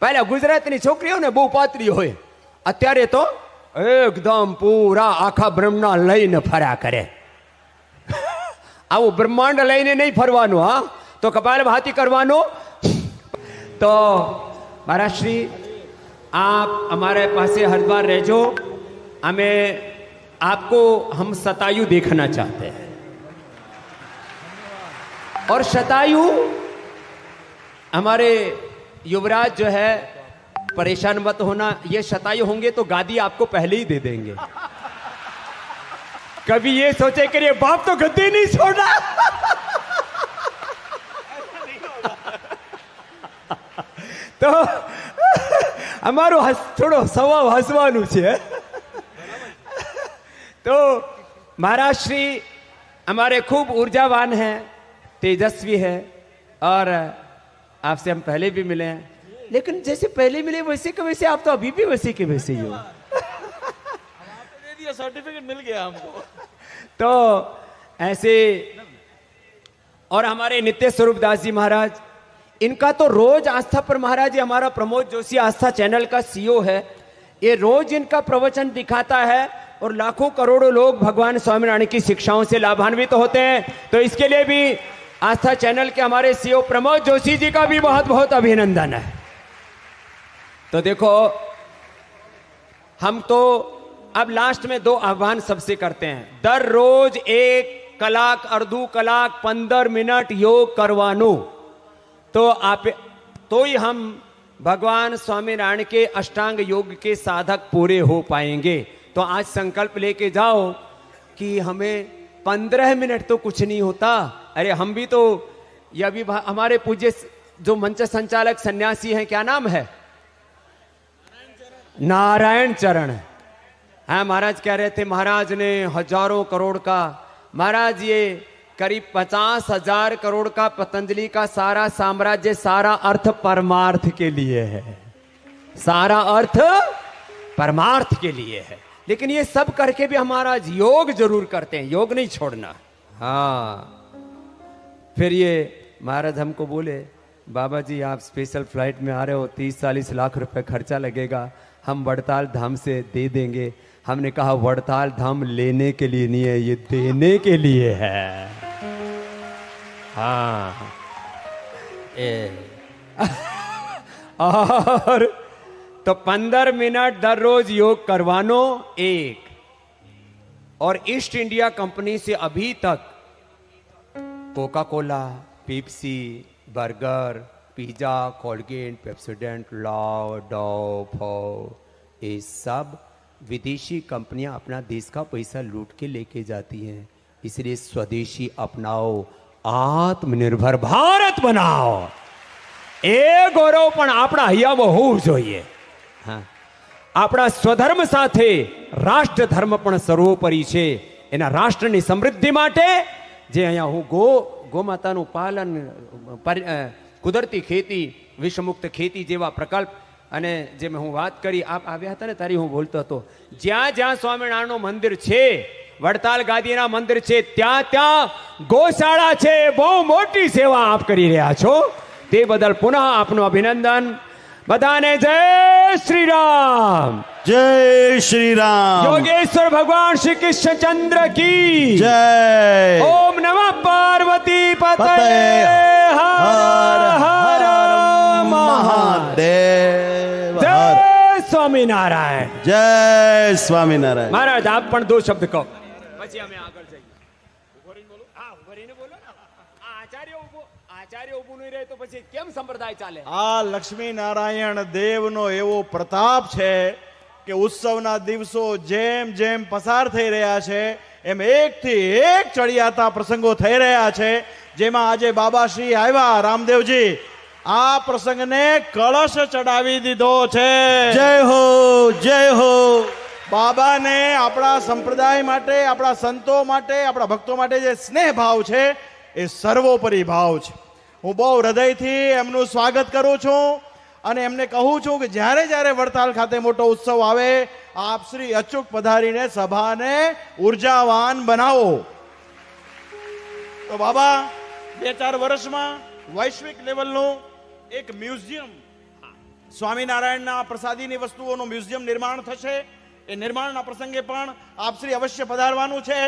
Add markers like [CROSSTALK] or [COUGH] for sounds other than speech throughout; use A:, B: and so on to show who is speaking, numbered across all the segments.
A: પહેલા ગુજરાતની છોકરીઓને બહુ પાતળી હોય અત્યારે તો એકદમ પૂરા આખા બ્રહ્મના લઈને ફર્યા કરે આવું બ્રહ્માંડ લઈને નહીં ફરવાનું હા તો કપાલ ભાતી કરવાનું તો મારા આપ અમારે પાસે હર રહેજો અમે આપકો હમ સતાયુ દેખના ચાહતે ઓર સતાયુ અમારે युवराज जो है परेशान मत होना ये शताई होंगे तो गादी आपको पहले ही दे देंगे कभी ये सोचे कि ये बाप तो गद्दी नहीं छोड़ा तो हमारो हस थोड़ो स्वभाव છે तो મહારાજ શ્રી અમારે ખૂબ ઉર્જાવાન હૈ તેજસ્વી और आपसे हम पहले भी मिले हैं लेकिन जैसे पहले मिले वैसे के वैसे आप तो अभी भी वैसे के वैसे ही हो
B: सर्टिफिकेट मिल गया हमको
A: तो ऐसे और हमारे नित्य स्वरूप दास जी महाराज इनका तो रोज आस्था पर महाराज जी हमारा प्रमोद जोशी आस्था चैनल का सीईओ है ये रोज इनका प्रवचन दिखाता है और लाखों करोड़ों लोग भगवान स्वामीनारायण की शिक्षाओं से लाभान्वित तो होते हैं तो इसके लिए भी आस्था चैनल के हमारे सीओ प्रमोद जोशी जी का भी बहुत बहुत अभिनंदन है तो देखो हम तो अब लास्ट में दो आह्वान सबसे करते हैं दर रोज एक कलाक अर्धु कलाक पंद्रह मिनट योग करवानो तो आप तो ही हम भगवान स्वामीनारायण के अष्टांग योग के साधक पूरे हो पाएंगे तो आज संकल्प लेके जाओ कि हमें पंद्रह मिनट तो कुछ नहीं होता अरे हम भी तो ये अभी हमारे पूज्य जो मंच संचालक सन्यासी हैं क्या नाम है नारायण चरण है हाँ, महाराज कह रहे थे महाराज ने हजारों करोड़ का महाराज ये करीब पचास हजार करोड़ का पतंजलि का सारा साम्राज्य सारा अर्थ परमार्थ के लिए है सारा अर्थ परमार्थ के लिए है लेकिन ये सब करके भी हमारा योग जरूर करते हैं योग नहीं छोड़ना हाँ फिर ये महाराज हमको बोले बाबा जी आप स्पेशल फ्लाइट में आ रहे हो तीस चालीस लाख रुपए खर्चा लगेगा हम वड़ताल धाम से दे देंगे हमने कहा वड़ताल धाम लेने के लिए नहीं है ये देने के लिए है हाँ ए [LAUGHS] और तो पंद्रह मिनट दर रोज योग करवानो एक और ईस्ट इंडिया कंपनी से अभी तक Coca Cola Pepsi burger pizza Colgate Pepsodent लॉ डॉ फॉ ये सब विदेशी कंपनियां अपना देश का पैसा लूट के लेके जाती हैं इसलिए स्वदेशी अपनाओ आत्मनिर्भर भारत बनाओ गौरव ગૌરવ પણ આપણા હૈયામાં હોવું જોઈએ હા આપણા સ્વધર્મ સાથે રાષ્ટ્ર ધર્મ પણ સર્વોપરી છે એના રાષ્ટ્રની સમૃદ્ધિ માટે જે અહીંયા હું ગો ગોમાતાનું પાલન કુદરતી ખેતી વિષમુક્ત ખેતી જેવા પ્રકલ્પ અને જે મેં હું વાત કરી આપ આવ્યા હતા ને તારી હું બોલતો હતો જ્યાં જ્યાં સ્વામિનારાયણનું મંદિર છે વડતાલ ગાદીના મંદિર છે ત્યાં ત્યાં ગોશાળા છે બહુ મોટી સેવા આપ કરી રહ્યા છો તે બદલ પુનઃ આપનું અભિનંદન बताने जय श्री राम जय श्री राम योगेश्वर भगवान श्री कृष्ण चंद्र की जय ओम नमः पार्वती पते हर हर महादेव जय સ્વામિનારાયણ જય સ્વામિનારાયણ મહારાજ આપ પણ દો શબ્દ કહો પછી અમે આગળ જઈએ આચાર્ય ઉભો આચાર્ય રહે તો પછી કેમ સંપ્રદાય
B: ચાલે આ લક્ષ્મી નારાયણ દેવનો એવો પ્રતાપ છે કે ઉત્સવના દિવસો જેમ જેમ પસાર થઈ રહ્યા છે એમ એકથી એક ચડિયાતા પ્રસંગો થઈ રહ્યા છે જેમાં આજે બાબાશ્રી આવ્યા રામદેવજી આ પ્રસંગને કળશ ચડાવી દીધો છે જય હો જય હો બાબાને આપણા સંપ્રદાય માટે આપણા સંતો માટે આપણા ભક્તો માટે જે સ્નેહ ભાવ છે એ સર્વોપરી ભાવ છે હું બહુ હૃદયથી એમનું સ્વાગત કરું છું અને એમને કહું છું કે જ્યારે જ્યારે વડતાલ ખાતે મોટો ઉત્સવ આવે આપ શ્રી અચૂક પધારીને સભાને ઉર્જાવાન બનાવો તો બાબા બે ચાર વર્ષમાં વૈશ્વિક લેવલનું એક મ્યુઝિયમ સ્વામિનારાયણના પ્રસાદીની વસ્તુઓનું મ્યુઝિયમ નિર્માણ થશે એ નિર્માણના પ્રસંગે પણ આપ શ્રી અવશ્ય પધારવાનું છે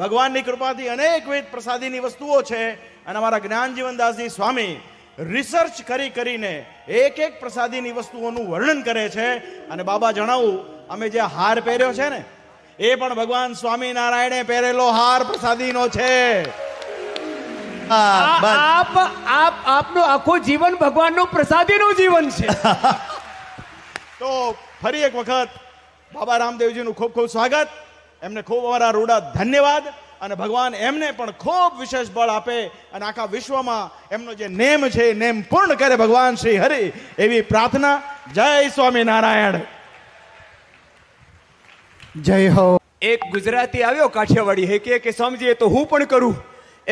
B: ભગવાનની કૃપાથી અનેકવિધ પ્રસાદીની વસ્તુઓ છે અને અમારા જ્ઞાન જીવનદાસજી સ્વામી રિસર્ચ કરી કરીને એક એક પ્રસાદીની વસ્તુઓનું વર્ણન કરે છે અને બાબા જણાવું અમે જે હાર પહેર્યો છે ને એ પણ ભગવાન સ્વામિનારાયણે પહેરેલો હાર પ્રસાદીનો છે આપ આપ આપનું આખું જીવન ભગવાનનું પ્રસાદીનું જીવન છે [LAUGHS] તો ફરી એક વખત બાબા રામદેવજીનું ખૂબ ખૂબ સ્વાગત એમને ખૂબ અમારા રૂડા ધન્યવાદ અને ભગવાન એમને પણ ખૂબ વિશેષ બળ આપે અને આખા વિશ્વમાં એમનો જે નેમ છે એ નેમ પૂર્ણ કરે ભગવાન શ્રી હરિ એવી પ્રાર્થના જય સ્વામિનારાયણ જય હો
A: એક ગુજરાતી આવ્યો કાઠિયાવાડી હે કે કે સ્વામીજી તો હું પણ કરું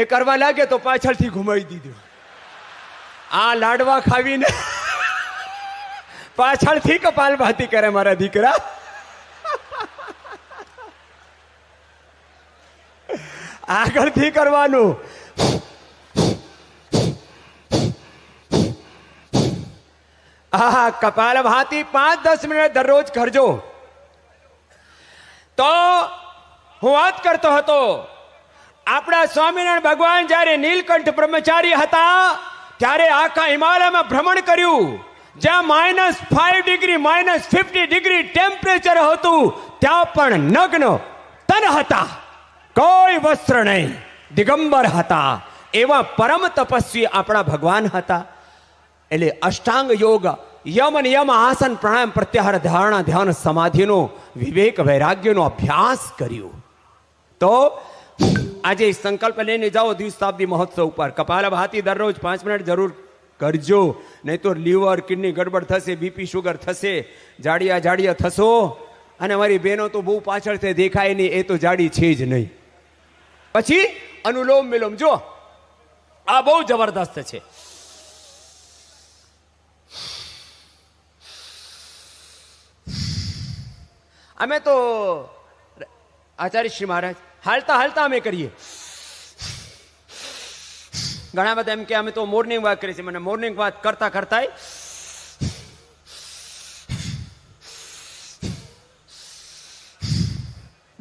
A: એ કરવા લાગે તો પાછળથી ઘુમાવી દીધું આ લાડવા ખાવીને પાછળથી કપાલ ભાતી કરે મારા દીકરા આગળથી કરવાનું આ કપાલ ભાતી પાંચ દસ મિનિટ દરરોજ કરજો તો હું વાત કરતો હતો આપણા સ્વામિનારાયણ ભગવાન જ્યારે નીલકંઠ બ્રહ્મચારી હતા ત્યારે આખા હિમાલયમાં ભ્રમણ કર્યું જ્યાં minus five degree minus fifty degree temperature હતું ત્યાં પણ નગ્ન તન હતા કોઈ વસ્ત્ર નહીં દિગંબર હતા એવા પરમ તપસ્વી આપણા ભગવાન હતા એટલે અષ્ટાંગ યોગ યમ યમ આસન પ્રાણાયામ પ્રત્યાહાર ધારણા ધ્યાન સમાધિનો વિવેક વૈરાગ્યનો અભ્યાસ કર્યો તો આજે સંકલ્પ લઈને જાઓ દ્વિશતાબ્દી મહોત્સવ ઉપર કપાલ ભાતી દરરોજ પાંચ મિનિટ જરૂર કરજો નહીં તો લીવર કિડની ગડબડ થશે બીપી શુગર થશે જાડિયા જાડિયા થશો અને મારી બહેનો તો બહુ પાછળથી દેખાય નહીં એ તો જાડી છે જ નહીં પછી અનુલોમ વિલોમ જો આ બહુ જબરદસ્ત છે અમે તો આચાર્ય શ્રી મહારાજ હાલતા હાલતા અમે કરીએ ઘણા બધા એમ કે અમે તો મોર્નિંગ વાક કરીએ છીએ મને મોર્નિંગ વાક કરતા કરતા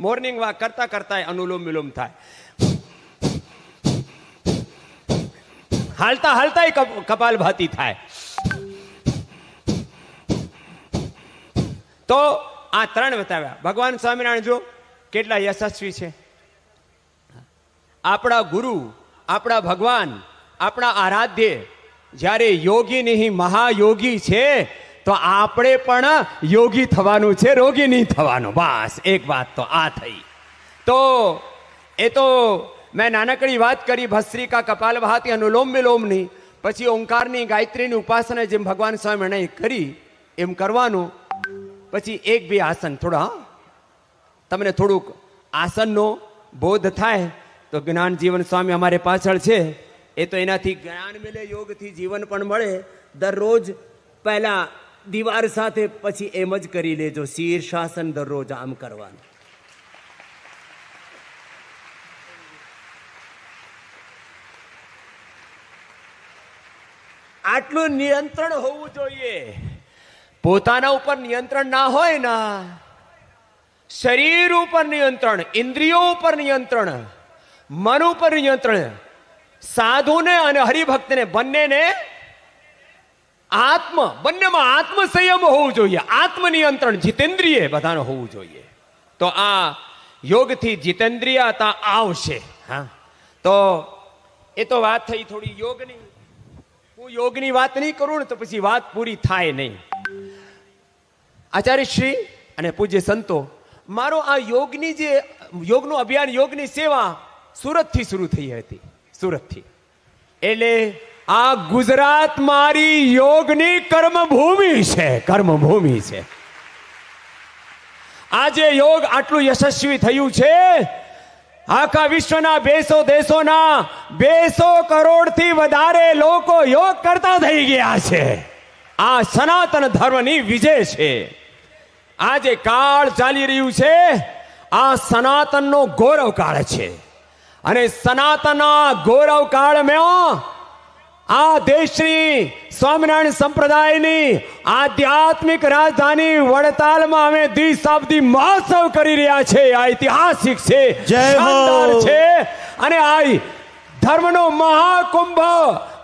A: મોર્નિંગ વાક કરતા કરતા અનુલોમ વિલોમ થાય હાલતા હાલતા કપાલ ભાતી થાય તો આ ત્રણ બતાવ્યા ભગવાન સ્વામિનારાયણ જો કેટલા યશસ્વી છે આપણા ગુરુ આપણા ભગવાન આપણા આરાધ્ય જ્યારે યોગી નહીં મહાયોગી છે તો આપણે પણ યોગી થવાનું છે રોગી નહીં થવાનું બસ એક વાત તો આ થઈ તો એ તો મેં નાનકડી વાત કરી ભસ્ત્રિકા કપાલભાતી અનુલોમ વિલોમની પછી ઓંકારની ગાયત્રીની ઉપાસના જેમ ભગવાન સ્વામીએ કરી એમ કરવાનું પછી એક બે આસન થોડા તમને થોડુંક આસનનો બોધ થાય તો જ્ઞાન જીવન સ્વામી અમારે પાછળ છે એ તો એનાથી જ્ઞાન મળે યોગથી જીવન પણ મળે દરરોજ પહેલાં દીવાર સાથે પછી એમ જ કરી લેજો શીર્ષાસન દરરોજ આમ કરવાનું આટલું નિયંત્રણ હોવું જોઈએ પોતાના ઉપર નિયંત્રણ ના હોય ને શરીર ઉપર નિયંત્રણ ઇન્દ્રિયો ઉપર નિયંત્રણ મન ઉપર નિયંત્રણ સાધુને અને હરિભક્તને બંનેને આત્મ બંનેમાં આત્મ સંયમ હોવું જોઈએ આત્મ નિયંત્રણ જીતેન્દ્રિય બધાનું હોવું જોઈએ તો આ યોગથી જીતેન્દ્રિયતા આવશે હા તો એ તો વાત થઈ થોડી યોગની હું યોગની વાત નહીં કરું ને તો પછી વાત પૂરી થાય નહીં આચાર્ય શ્રી અને પૂજ્ય સંતો મારો આ યોગની જે યોગનું અભિયાન યોગની સેવા સુરતથી શરૂ થઈ હતી સુરતથી એટલે આ ગુજરાત મારી યોગની કર્મભૂમિ છે કર્મભૂમિ છે આજે યોગ આટલું યશસ્વી થયું છે આખા વિશ્વના બેસો દેશોના બેસો કરોડથી વધારે લોકો યોગ કરતા થઈ ગયા છે આ સનાતન ધર્મની વિજય છે આ જે કાળ ચાલી રહ્યું છે આ સનાતનનો ગૌરવ કાળ છે અને સનાતનના ગૌરવ કાળમાં આ દેશની સ્વામિનારાયણ સંપ્રદાયની આધ્યાત્મિક રાજધાની વડતાલમાં અમે દ્વિશાબ્દી મહોત્સવ કરી રહ્યા છે આ ઐતિહાસિક છે શાનદાર છે અને આ ધર્મનો મહાકુંભ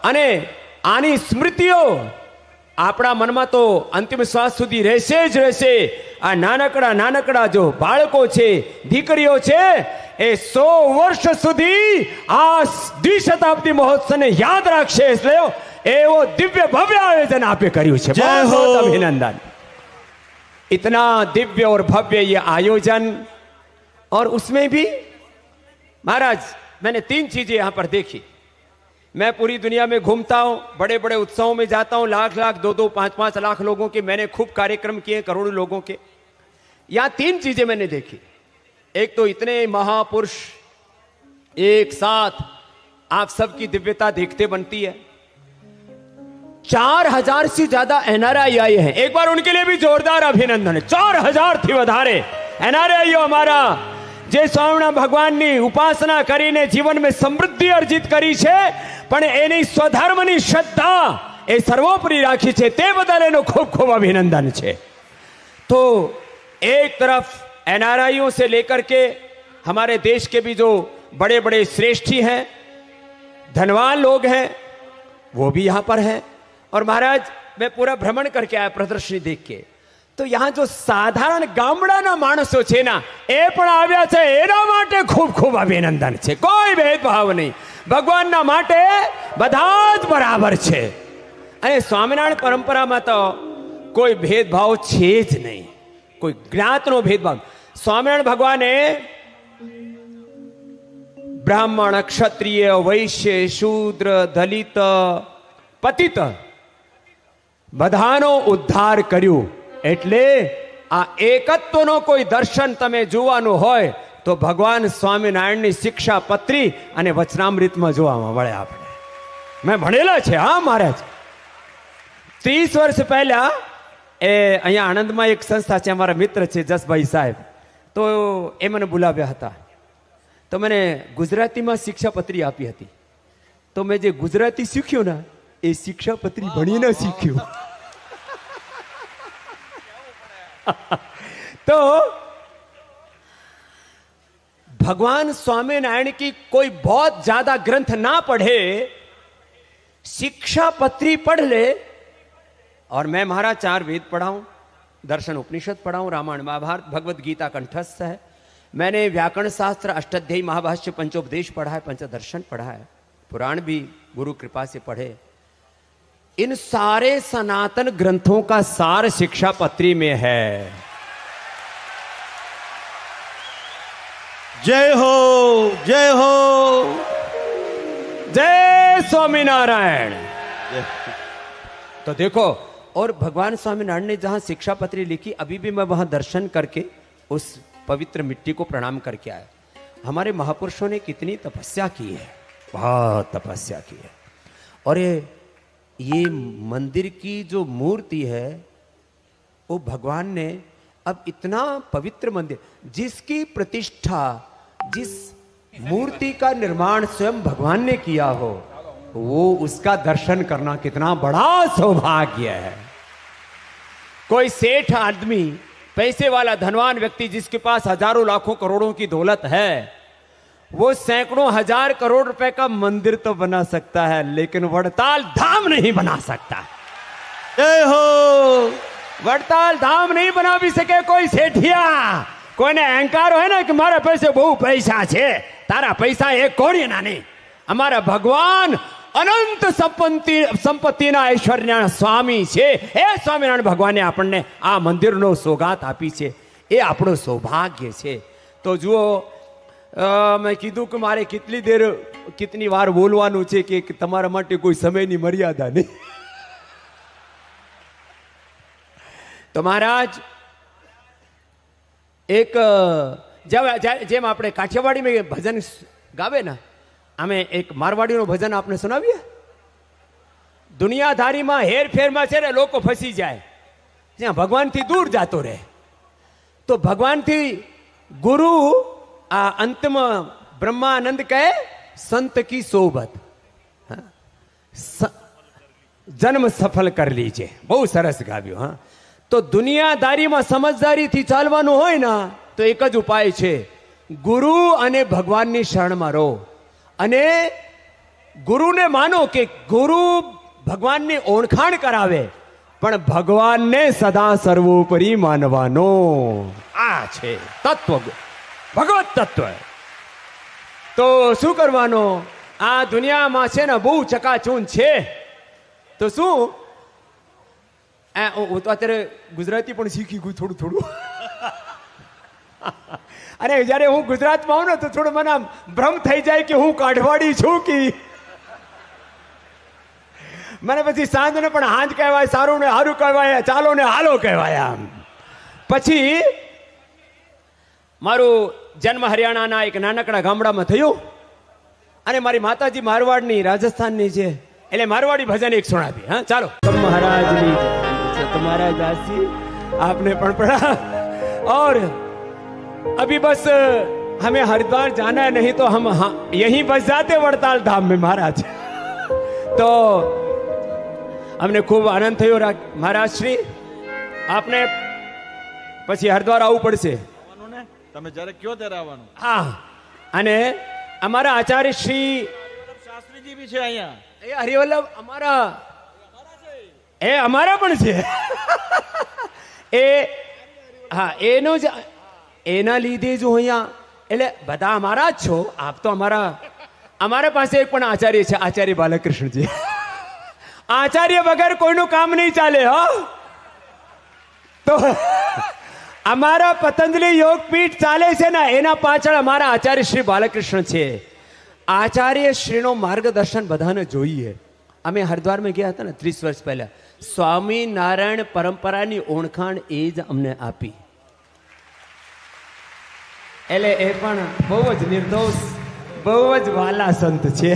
A: અને આની સ્મૃતિઓ આપણા મનમાં તો અંતિમ શ્વાસ સુધી રહેશે જ રહેશે આ નાનકડા નાનકડા જો બાળકો છે દીકરીઓ છે એ સો વર્ષ સુધી આ દ્વિશતાબ્દી મહોત્સવને યાદ રાખશે એટલે એવો દિવ્ય ભવ્ય આયોજન આપે કર્યું છે इतना दिव्य और भव्य ये आयोजन और उसमें भी महाराज मैंने तीन चीजें यहां पर देखी मैं पूरी दुनिया में घूमता हूं बड़े बड़े उत्सवों में जाता हूं लाख लाख दो दो पांच पांच लाख लोगों के मैंने खूब कार्यक्रम किए करोड़ों लोगों के यहां तीन चीजें मैंने देखी एक तो इतने महापुरुष एक साथ आप सबकी दिव्यता देखते बनती है चार हजार से ज्यादा एनआरआई आए हैं एक बार उनके लिए भी जोरदार अभिनंदन चार हजार थी વધારે एनआरआई हमारा જે સ્વામિના ભગવાનની ઉપાસના કરીને જીવનમાં સમૃદ્ધિ અર્જિત કરી છે પણ એની સ્વધર્મની શ્રદ્ધા એ સર્વોપરી રાખી છે તે બદલ એનો ખૂબ ખૂબ અભિનંદન છે તો એક તરફ एनआरआईओ से लेकर के हमारे देश के भी जो बड़े बड़े श्रेष्ठी हैं धनवान लोग हैं वो भी यहां पर हैं और महाराज मैं पूरा भ्रमण करके आया प्रदर्शनी देख के तो यहां जो साधारण गामडाना मानसो छे ना ए पण छे एना माटे खूब खूब अभिनंदन छे कोई भेदभाव नहीं भगवान ना माटे बधाज बराबर छे अरे स्वामीनारायण परंपरा में तो कोई भेदभाव छे ज नहीं कोई ज्ञात नो भेदभाव સ્વામિનારાયણ ભગવાને બ્રાહ્મણ ક્ષત્રિય વૈશ્ય શૂદ્ર દલિત પતિત બધાનો ઉદ્ધાર કર્યું એટલે આ એકત્વનો કોઈ દર્શન તમે જોવાનું હોય તો ભગવાન સ્વામિનારાયણની શિક્ષા પત્રી અને વચનામૃતમાં જોવામાં મળે આપણે મેં ભણેલા છે હા મહારાજ ત્રીસ વર્ષ પહેલા એ અહીંયા આણંદમાં એક સંસ્થા છે અમારા મિત્ર છે જસભાઈ સાહેબ તો એ મને બોલાવ્યા હતા તો મને ગુજરાતીમાં શિક્ષાપત્રી આપી હતી તો મેં જે ગુજરાતી શીખ્યું ને એ શિક્ષાપત્રી ભણીને શીખ્યું તો ભગવાન સ્વામિનારાયણ કી કોઈ બહુ ज्यादा ગ્રંથ ના પઢે શિક્ષાપત્રી पत्री લે ઓર મેં મારા ચાર વેદ वेद दर्शन उपनिषद पढ़ाऊं रामायण महाभारत भगवत गीता कंठस्थ है मैंने व्याकरण शास्त्र अष्टाध्यायी महाभाष्य पंचोपदेश पढ़ा है पंचदर्शन पढ़ा है पुराण भी गुरु कृपा से पढ़े इन सारे सनातन ग्रंथों का सार शिक्षा पत्री में है जय हो जय हो जय स्वामीनारायण तो देखो और भगवान स्वामीनारायण ने जहाँ शिक्षा पत्री लिखी अभी भी मैं वहाँ दर्शन करके उस पवित्र मिट्टी को प्रणाम करके आया हमारे महापुरुषों ने कितनी तपस्या की है बहुत तपस्या की है और ये ये मंदिर की जो मूर्ति है वो भगवान ने अब इतना पवित्र मंदिर जिसकी प्रतिष्ठा जिस मूर्ति का निर्माण स्वयं भगवान ने किया हो वो उसका दर्शन करना कितना बड़ा सौभाग्य है कोई सेठ आदमी पैसे वाला धनवान व्यक्ति जिसके पास हजारों लाखों करोड़ों की दौलत है वो सैकड़ों हजार करोड़ रुपए का मंदिर तो बना सकता है लेकिन वड़ताल धाम नहीं बना सकता हो वड़ताल धाम नहीं बना भी सके कोई सेठिया अहंकार है ना कि કે पैसे बहु पैसा छे तारा पैसा एक એ કોણી નાની हमारा भगवान અનંત સંપત્તિ સંપત્તિના ઐશ્વર્યના સ્વામી છે એ સ્વામિનારાયણ ભગવાને આપણને આ મંદિરનો સોગાત આપી છે એ આપણો સૌભાગ્ય છે તો જુઓ મેં કીધું કે મારે કેટલી દેર કેટલી વાર બોલવાનું છે કે તમારા માટે કોઈ સમયની મર્યાદા નહીં તો મહારાજ એક જેમ આપણે કાઠિયાવાડીમાં ભજન ગાવે ને અમે એક મારવાડીનું ભજન આપને સુનાવીએ દુનિયાધારીમાં હેરફેરમાં છે ને લોકો ફસી જાય જ્યાં ભગવાનથી દૂર જતો રહે તો ભગવાનથી ગુરુ આ અંતમાં બ્રહ્માનંદ કહે સંત કી સોબત જન્મ સફળ કરલી છે બહુ સરસ ગાવ્યું હા તો દુનિયાદારીમાં સમજદારીથી ચાલવાનું હોય ને તો એક જ ઉપાય છે ગુરુ અને ભગવાનની શરણમાં રહો અને ગુરુને માનો કે ગુરુ ભગવાનની ઓળખાણ કરાવે પણ ભગવાનને સદા સર્વોપરી માનવાનો આ છે તત્વ ભગવત તત્વ તો શું કરવાનો આ દુનિયામાં છે ને બહુ ચકાચૂન છે તો શું હું તો અત્યારે ગુજરાતી પણ શીખી ગયું થોડું થોડું [LAUGHS] અને જ્યારે હું ગુજરાતમાં આવું ને તો થોડું મને આમ ભ્રમ થઈ જાય કે હું કાઢવાડી છું કે મને પછી સાંજને પણ હાંજ કહેવાય સારું ને સારું કહેવાય ચાલો ને હાલો કહેવાય આમ પછી મારું જન્મ હરિયાણાના એક નાનકડા ગામડામાં થયું અને મારી માતાજી મારવાડની રાજસ્થાનની છે એટલે મારવાડી ભજન એક સુણાવી હા ચાલો મહારાજની તમારા દાસી આપને પણ પ્રણામ ઓર अभी बस हमें हरिद्वार जाना है नहीं तो हम हाँ यहीं बस जाते वड़ताल धाम में महाराज [LAUGHS] तो અમને ખૂબ આનંદ થયો મહારાજ શ્રી આપને પછી હરદ્વાર આવવું પડશે તમે જ્યારે કયો ત્યારે આવવાનું હા અને અમારા આચાર્ય શ્રી
B: શાસ્ત્રીજી બી છે અહીંયા એ હરિવલ્લભ
A: અમારા એ અમારા પણ છે [LAUGHS] એ હા એનું જ એના લીધે જ હું અહીંયા એટલે બધા અમારા જ છો આપ તો અમારા અમારા પાસે એક પણ આચાર્ય છે આચાર્ય બાલકૃષ્ણજી આચાર્ય વગર કોઈનું કામ નહીં ચાલે હો તો અમારા પતંજલિ યોગપીઠ ચાલે છે ને એના પાછળ અમારા આચાર્ય શ્રી બાલકૃષ્ણ છે આચાર્ય શ્રીનો માર્ગદર્શન બધાને જોઈએ અમે હરિદ્વારમાં ગયા હતા ને ત્રીસ વર્ષ પહેલાં સ્વામિનારાયણ પરંપરાની ઓળખાણ એ જ અમને આપી એટલે એ પણ બહુ જ નિર્દોષ બહુ જ વાલા સંત છે